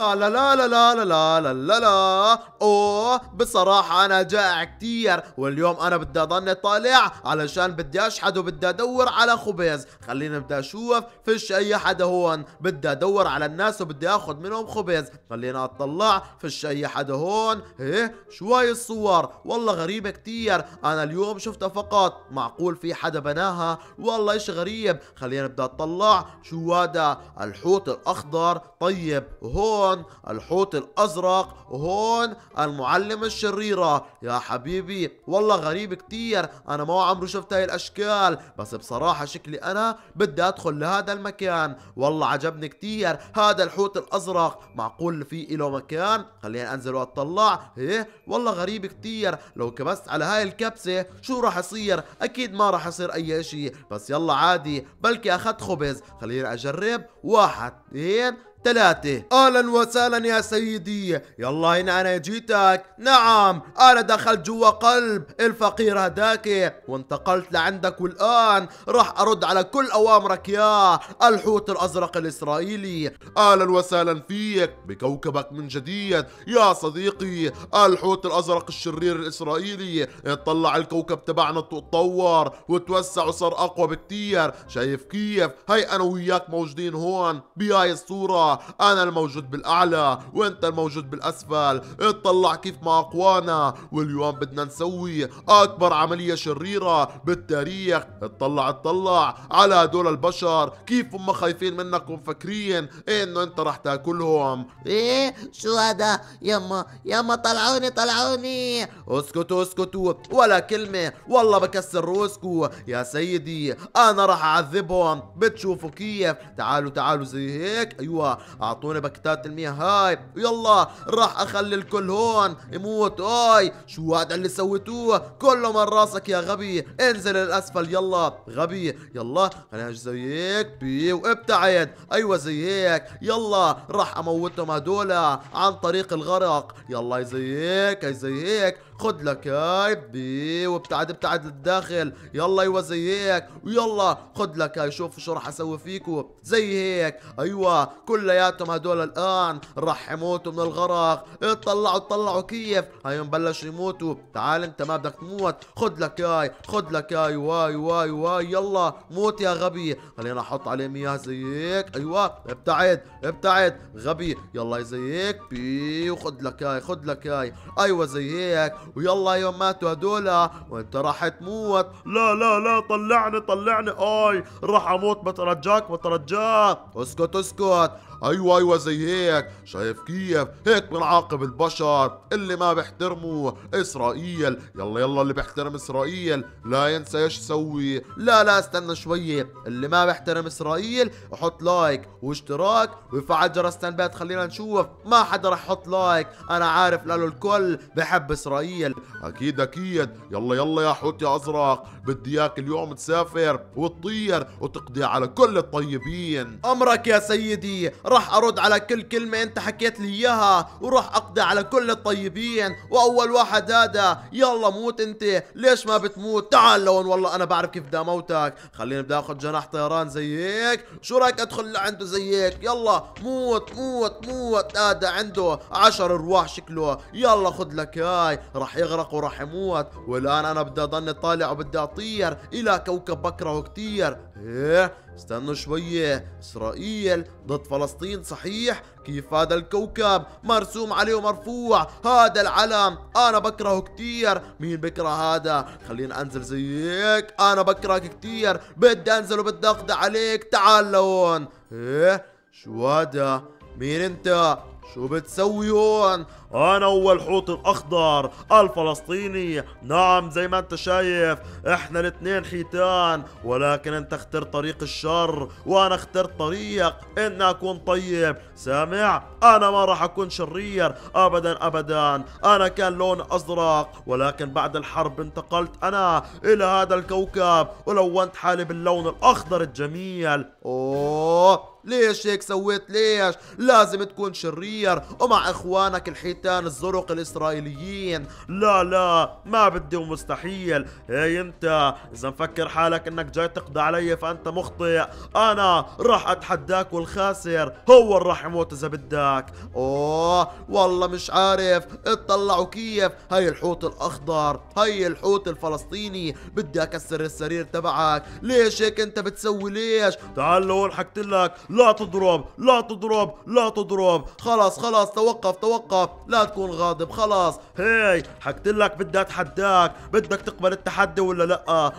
لا لا لا لا لا لا لا لا لا اوه بصراحة انا جائع كتير واليوم انا بدي اضلني طالع علشان بدي اشحد وبدي ادور على خبز خليني بدي اشوف فيش اي حدا هون بدي ادور على الناس وبدي اخذ منهم خبز خلينا اطلع فيش اي حدا هون ايه شو هاي الصور والله غريبة كتير انا اليوم شفتها فقط معقول في حدا بناها والله ايش غريب خلينا بدي اطلع شو هذا الحوت الاخضر طيب هون هون الحوت الازرق وهون المعلم الشريره يا حبيبي والله غريب كتير انا ما عمري شفت هاي الاشكال بس بصراحه شكلي انا بدي ادخل لهذا المكان والله عجبني كتير هذا الحوت الازرق معقول في له مكان خلينا انزل واتطلع ايه والله غريب كتير لو كبست على هاي الكبسه شو راح يصير اكيد ما راح يصير اي شيء بس يلا عادي بلكي اخذت خبز خلينا اجرب واحد اثنين ثلاثة أهلا وسهلا يا سيدي يلا هنا أنا جيتك نعم أنا دخلت جوا قلب الفقير هداك وانتقلت لعندك والآن راح أرد على كل أوامرك يا الحوت الأزرق الإسرائيلي أهلا وسهلا فيك بكوكبك من جديد يا صديقي الحوت الأزرق الشرير الإسرائيلي اطلع الكوكب تبعنا تطور وتوسع وصار أقوى بكتير شايف كيف هاي أنا وياك موجودين هون بهاي الصورة أنا الموجود بالأعلى وأنت الموجود بالأسفل اطلع كيف ما أقوانا واليوم بدنا نسوي أكبر عملية شريرة بالتاريخ اطلع اطلع على هدول البشر كيف هم خايفين منك ومفكرين إنه أنت رح تاكلهم إيه شو هذا يما يما طلعوني طلعوني اسكتوا اسكتوا ولا كلمة والله بكسر رؤوسكم يا سيدي أنا رح أعذبهم بتشوفوا كيف تعالوا تعالوا زي هيك أيوة اعطونا بكتات المياه هاي يلا راح اخلي الكل هون يموت هاي شو هذا اللي سويتوه كله من راسك يا غبي انزل الاسفل يلا غبي يلا خلينا زي هيك بي وابتعد ايوه زي هيك يلا راح اموتهم هدول عن طريق الغرق يلا زي هيك زي هيك خد لك هاي بي وابتعد ابتعد للداخل يلا ايوه زي هيك ويلا خد لك هاي شوفوا شو راح اسوي فيكم زي هيك ايوه كلياتهم هدول الان راح يموتوا من الغرق اطلعوا إيه اطلعوا كيف هاي بلشوا يموتوا تعال انت ما بدك تموت خد لك هاي خد لك هاي واي واي واي يلا موت يا غبي خلينا احط عليه مياه زي هيك ايوه ابتعد ابتعد غبي يلا زي هيك بي وخد لك هاي خد لك هاي ايوه زي هيك ويلا يوم ماتوا هدول وانت راح تموت لا لا لا طلعني طلعني اي راح اموت بترجاك بترجاك اسكت اسكت ايوه ايوه زي هيك شايف كيف هيك بنعاقب البشر اللي ما بيحترموا اسرائيل يلا يلا اللي بيحترم اسرائيل لا ينسى ايش يسوي لا لا استنى شويه اللي ما بيحترم اسرائيل يحط لايك واشتراك ويفعل جرس التنبيهات خلينا نشوف ما حدا رح يحط لايك انا عارف لانه الكل بحب اسرائيل اكيد اكيد يلا يلا يا حوت يا ازرق بدي اياك اليوم تسافر وتطير وتقضي على كل الطيبين امرك يا سيدي راح ارد على كل كلمة انت حكيت لي اياها وراح اقضي على كل الطيبين واول واحد هذا يلا موت انت ليش ما بتموت تعال لون والله انا بعرف كيف بدي اموتك خليني بدي اخذ جناح طيران زي هيك شو رايك ادخل لعنده زي هيك يلا موت موت موت هذا عنده عشر ارواح شكله يلا خذ لك هاي راح يغرق وراح يموت والان انا بدي اضلني طالع وبدي اطير الى كوكب بكره كتير ايه استنوا شوية اسرائيل ضد فلسطين صحيح كيف هذا الكوكب مرسوم عليه ومرفوع هذا العلم انا بكرهه كتير مين بكره هذا خلينا انزل زيك انا بكرهك كتير بدي انزل وبدي اقضي عليك تعال لهون ايه شو هذا مين انت شو بتسوي هون انا هو الحوت الاخضر الفلسطيني نعم زي ما انت شايف احنا الاثنين حيتان ولكن انت اخترت طريق الشر وانا اخترت طريق اني اكون طيب سامع انا ما راح اكون شرير ابدا ابدا انا كان لون ازرق ولكن بعد الحرب انتقلت انا الى هذا الكوكب ولونت حالي باللون الاخضر الجميل اوه ليش هيك سويت ليش لازم تكون شرير ومع اخوانك الحيتان حيتان الزرق الاسرائيليين لا لا ما بدي ومستحيل هي انت اذا مفكر حالك انك جاي تقضي علي فانت مخطئ انا راح اتحداك والخاسر هو اللي راح يموت اذا بدك اوه والله مش عارف اطلعوا كيف هي الحوت الاخضر هي الحوت الفلسطيني بدي اكسر السرير تبعك ليش هيك انت بتسوي ليش تعال لهون حكت لك لا تضرب لا تضرب لا تضرب خلاص خلاص توقف توقف لا تكون غاضب خلاص هي حكت لك بدي اتحداك بدك تقبل التحدي ولا لا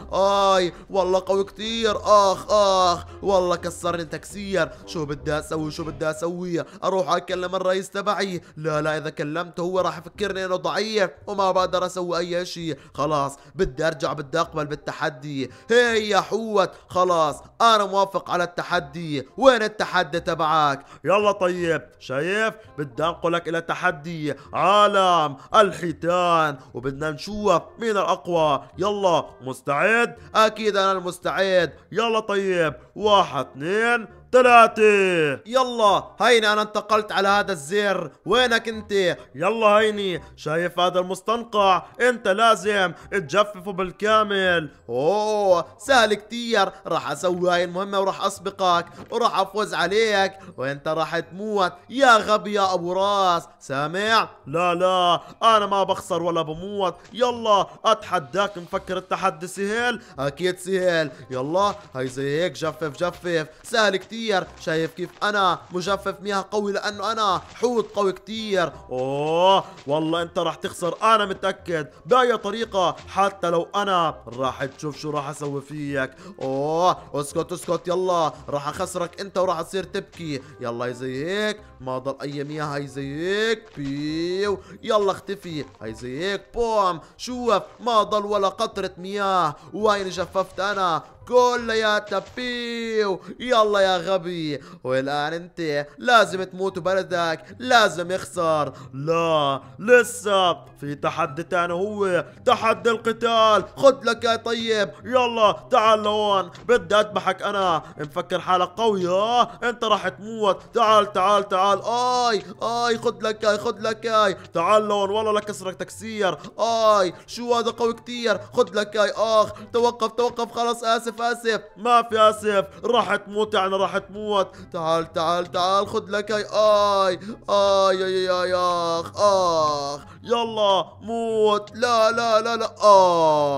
اي والله قوي كثير اخ اخ والله كسرني تكسير شو بدي اسوي شو بدي اسوي اروح اكلم الرئيس تبعي لا لا اذا كلمته هو راح يفكرني انه ضعيف وما بقدر اسوي اي شيء خلاص بدي ارجع بدي اقبل بالتحدي هي يا حوت خلاص انا موافق على التحدي وين التحدي تبعك يلا طيب شايف بدي انقلك الى تحدي عالم الحيتان وبدنا نشوف مين الأقوى يلا مستعد أكيد أنا المستعد يلا طيب واحد اثنين ثلاثة يلا هيني أنا انتقلت على هذا الزر وينك أنت يلا هيني شايف هذا المستنقع أنت لازم تجففه بالكامل أوه سهل كتير راح أسوي هاي المهمة وراح أسبقك وراح أفوز عليك وأنت راح تموت يا غبي يا أبو راس سامع لا لا أنا ما بخسر ولا بموت يلا أتحداك مفكر التحدي سهل أكيد سهل يلا هاي زي هيك جفف جفف سهل كتير كتير شايف كيف انا مجفف مياه قوي لانه انا حوت قوي كتير اوه والله انت راح تخسر انا متاكد باي طريقه حتى لو انا راح تشوف شو راح اسوي فيك اوه اسكت اسكت يلا راح اخسرك انت وراح تصير تبكي يلا هي زي هيك ما ضل اي مياه هي زي هيك بيو يلا اختفي هي زي هيك بوم شوف ما ضل ولا قطره مياه وين جففت انا كلياتها بيو يلا يا غبي والان انت لازم تموت بلدك لازم يخسر لا لسه في تحدي ثاني هو تحدي القتال خد لك يا طيب يلا تعال لهون بدي اذبحك انا مفكر حالك قوي ها انت راح تموت تعال تعال تعال اي اي خد لك اي خد لك اي تعال لهون والله لك اسرك تكسير اي شو هذا قوي كتير خد لك اي اخ توقف توقف خلاص اسف اسف اسف ما في اسف راح تموت يعني راح تموت تعال تعال تعال خذ لك اي اي اي يا يا اخ اخ يلا موت لا لا لا لا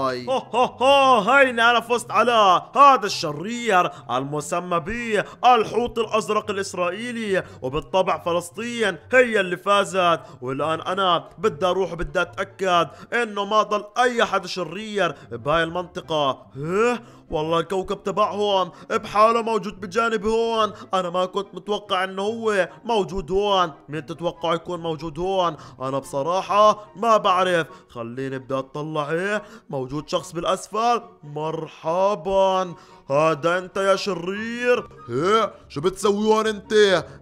اي هو هو هو هيني انا فزت على هذا الشرير المسمى به الحوت الازرق الاسرائيلي وبالطبع فلسطين هي اللي فازت والان انا بدي اروح بدي اتاكد انه ما ضل اي حد شرير بهاي المنطقه والله الكوكب تبعهم بحاله موجود بجانب هون انا ما كنت متوقع انه هو موجود هون مين تتوقع يكون موجود هون انا بصراحة ما بعرف خليني بدي اطلع ايه موجود شخص بالاسفل مرحبا هذا انت يا شرير ايه شو بتسوي هون انت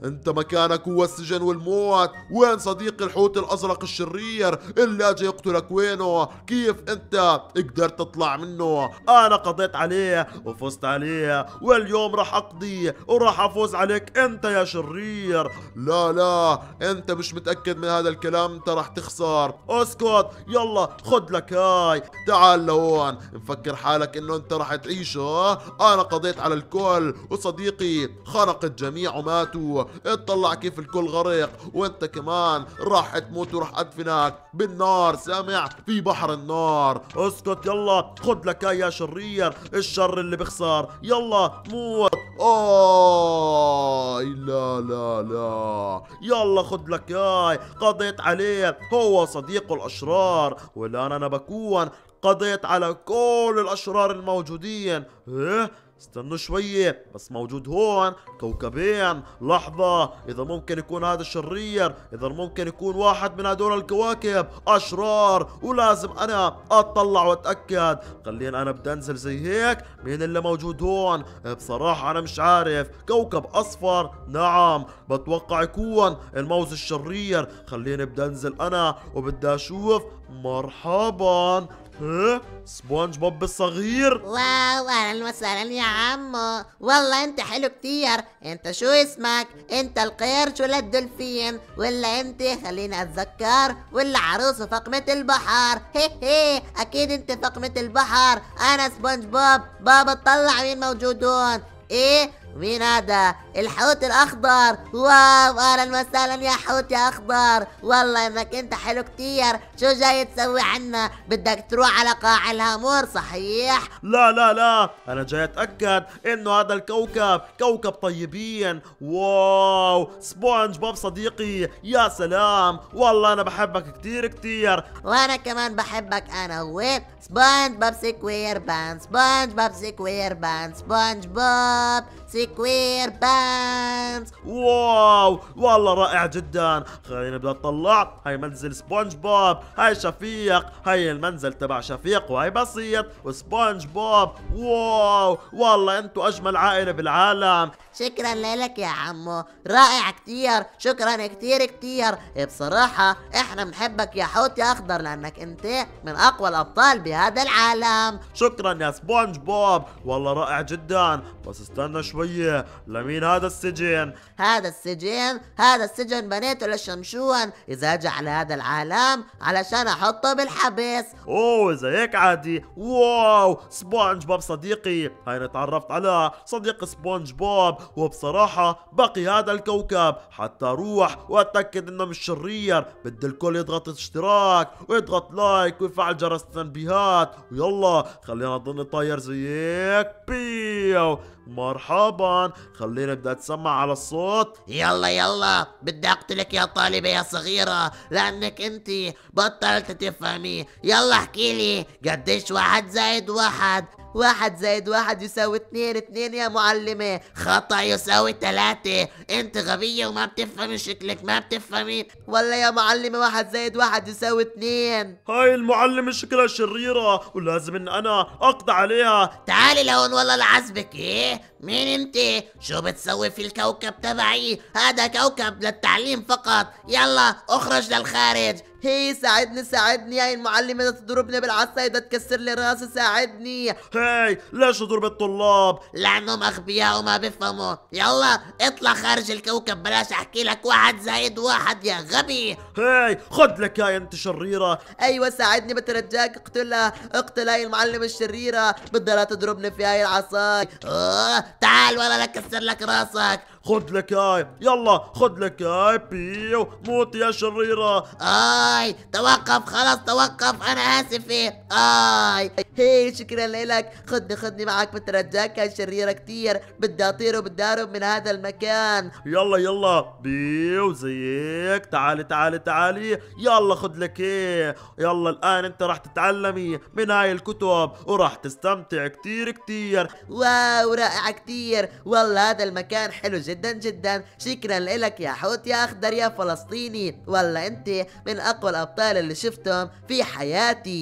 انت مكانك هو السجن والموت وين صديقي الحوت الازرق الشرير اللي اجى يقتلك وينه كيف انت قدرت تطلع منه انا قضيت عليه وفزت عليه واليوم راح اقضي وراح افوز عليك انت يا شرير لا لا انت مش متاكد من هذا الكلام انت راح تخسر اسكت يلا خد لك هاي تعال لهون مفكر حالك انه انت راح تعيشه انا قضيت على الكل وصديقي خرق الجميع وماتوا اطلع كيف الكل غرق وانت كمان راح تموت وراح ادفنك بالنار سامع في بحر النار اسكت يلا خد لك يا شرير الشر اللي بخسر يلا موت آي لا لا لا يلا خد لك ياي قضيت عليه هو صديق الأشرار والآن أنا بكون قضيت على كل الأشرار الموجودين إيه؟ استنوا شوية بس موجود هون كوكبين لحظة إذا ممكن يكون هذا الشرير إذا ممكن يكون واحد من هدول الكواكب أشرار ولازم أنا أطلع وأتأكد خليني أنا بدي أنزل زي هيك مين اللي موجود هون بصراحة أنا مش عارف كوكب أصفر نعم بتوقع يكون الموز الشرير خليني بدي أنزل أنا وبدي أشوف مرحبا ها سبونج بوب الصغير واو اهلا وسهلا يا عمو والله انت حلو كتير انت شو اسمك انت القرش ولا الدلفين ولا انت خليني اتذكر ولا عروس فقمة البحر هي هي اكيد انت فقمة البحر انا سبونج بوب بابا اطلع مين موجودون ايه مين هذا الحوت الاخضر واو اهلا وسهلا يا حوت يا اخضر والله انك انت حلو كتير شو جاي تسوي عنا بدك تروح على قاع الهامور صحيح لا لا لا انا جاي اتاكد انه هذا الكوكب كوكب طيبين واو سبونج بوب صديقي يا سلام والله انا بحبك كتير كتير وانا كمان بحبك انا وين سبونج بوب سكوير بان سبونج بوب سكوير بان سبونج بوب سكوير بانز واو والله رائع جدا خلينا نبدا نطلع هاي منزل سبونج بوب هاي شفيق هاي المنزل تبع شفيق وهي بسيط وسبونج بوب واو والله انتو اجمل عائلة بالعالم شكرا لك يا عمو رائع كتير شكرا كتير كتير بصراحة احنا بنحبك يا حوت يا اخضر لانك انت من اقوى الابطال بهذا العالم شكرا يا سبونج بوب والله رائع جدا بس استنى شوية لمين هذا السجن هذا السجن هذا السجن بنيته للشمشون اذا اجى على هذا العالم علشان احطه بالحبس اوه اذا هيك عادي واو سبونج بوب صديقي هاي تعرفت على صديق سبونج بوب وبصراحة بقي هذا الكوكب حتى روح واتأكد انه مش شرير بدي الكل يضغط اشتراك ويضغط لايك ويفعل جرس التنبيهات ويلا خلينا نضل طاير زيك بيو مرحبا خليني بدي اتسمع على الصوت يلا يلا بدي اقتلك يا طالبة يا صغيرة لانك انت بطلت تفهمي يلا احكي لي قديش واحد زائد واحد واحد زائد واحد يساوي اتنين اتنين يا معلمة خطأ يساوي تلاتة انت غبية وما بتفهمي شكلك ما بتفهمي ولا يا معلمة واحد زائد واحد يساوي اتنين هاي المعلمة شكلها شريرة ولازم ان انا اقضي عليها تعالي لهون والله لعزبك ايه مين انت شو بتسوي في الكوكب تبعي هذا كوكب للتعليم فقط يلا اخرج للخارج هي ساعدني ساعدني هاي المعلمة اذا تضربني بالعصا اذا تكسر لي راسي ساعدني هاي ليش تضرب الطلاب لأنهم أغبياء وما بيفهموا يلا اطلع خارج الكوكب بلاش أحكي لك واحد زائد واحد يا غبي هاي خد لك هاي أنت شريرة أيوة ساعدني بترجاك اقتلها اقتل هاي المعلمة الشريرة بدها لا تضربني في هاي العصاي تعال ولا لكسر لك راسك خذ لك هاي يلا خذ لك هاي بيو موت يا شريرة اي توقف خلاص توقف انا اسفة اي هي شكرا لك خذني خذني معك بترجاك يا شريرة كثير بدي اطير وبدي اهرب من هذا المكان يلا يلا بيو زيك تعالي تعالي تعالي يلا خذ لك ايه يلا الان انت راح تتعلمي من هاي الكتب وراح تستمتع كثير كثير واو رائعة كثير والله هذا المكان حلو جدا جدا جدا شكرا لك يا حوت يا اخضر يا فلسطيني والله انت من اقوى الابطال اللي شفتهم في حياتي